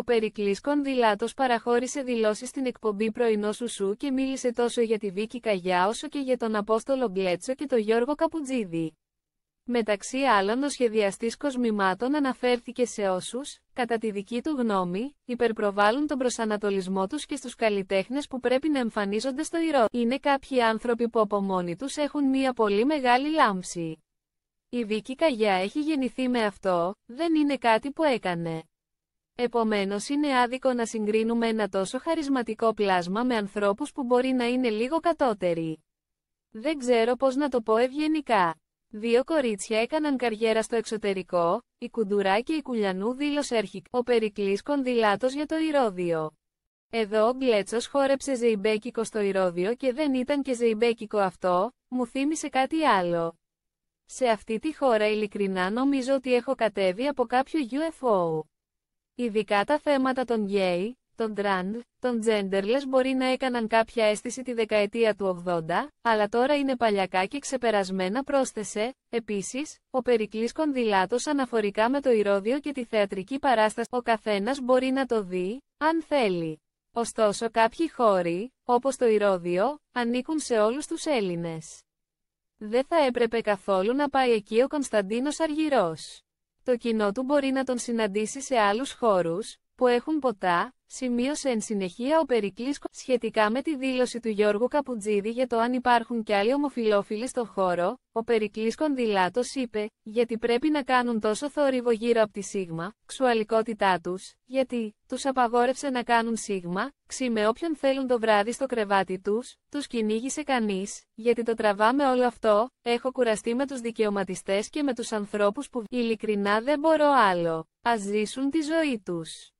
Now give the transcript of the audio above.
Ο Περικλής Κονδυλάτος παραχώρησε δηλώσεις στην εκπομπή Πρωινό Σουσού και μίλησε τόσο για τη Βίκη Καγιά όσο και για τον Απόστολο Γκλέτσο και τον Γιώργο Καπουτζίδη. Μεταξύ άλλων ο σχεδιαστής κοσμημάτων αναφέρθηκε σε όσους, κατά τη δική του γνώμη, υπερπροβάλλουν τον προσανατολισμό τους και στους καλλιτέχνες που πρέπει να εμφανίζονται στο ηρώ. Είναι κάποιοι άνθρωποι που από μόνοι τους έχουν μία πολύ μεγάλη λάμψη. Η Βίκη Καγιά έχει γεννηθεί με αυτό, δεν είναι κάτι που έκανε. Επομένως είναι άδικο να συγκρίνουμε ένα τόσο χαρισματικό πλάσμα με ανθρώπους που μπορεί να είναι λίγο κατώτεροι. Δεν ξέρω πώς να το πω ευγενικά. Δύο κορίτσια έκαναν καριέρα στο εξωτερικό, η Κουντουρά και η Κουλιανού δήλωσε έρχικ, ο Περικλής κονδυλάτος για το Ηρώδιο. Εδώ ο Γκλέτσος χόρεψε ζεϊμπέκικο στο Ηρώδιο και δεν ήταν και ζεϊμπέκικο αυτό, μου θύμισε κάτι άλλο. Σε αυτή τη χώρα ειλικρινά νομίζω ότι έχω κατέβει από κάποιο UFO. Ειδικά τα θέματα των γκέι, των τραντ, των τζέντερλες μπορεί να έκαναν κάποια αίσθηση τη δεκαετία του 80, αλλά τώρα είναι παλιακά και ξεπερασμένα πρόσθεσε, επίσης, ο Περικλής Κονδυλάτος αναφορικά με το ηρώδιο και τη θεατρική παράσταση, ο καθένας μπορεί να το δει, αν θέλει. Ωστόσο κάποιοι χώροι, όπως το ηρώδιο, ανήκουν σε όλους τους Έλληνες. Δεν θα έπρεπε καθόλου να πάει εκεί ο Κωνσταντίνος Αργυρός το κοινό του μπορεί να τον συναντήσει σε άλλους χώρους, που έχουν ποτά, Σημείωσε εν συνεχεία ο Περικλής σχετικά με τη δήλωση του Γιώργου Καπουτζίδη για το αν υπάρχουν κι άλλοι ομοφιλόφιλοι στο χώρο, ο Περικλής Κονδυλάτος είπε, γιατί πρέπει να κάνουν τόσο θόρυβο γύρω από τη σίγμα, ξουαλικότητά τους, γιατί, τους απαγόρευσε να κάνουν σίγμα, ξύ με όποιον θέλουν το βράδυ στο κρεβάτι τους, τους κυνήγησε κανείς, γιατί το τραβάμε όλο αυτό, έχω κουραστεί με τους δικαιωματιστές και με τους ανθρώπους που ειλικρινά δεν μπορώ άλλο, ας ζήσουν τη ζωή τους.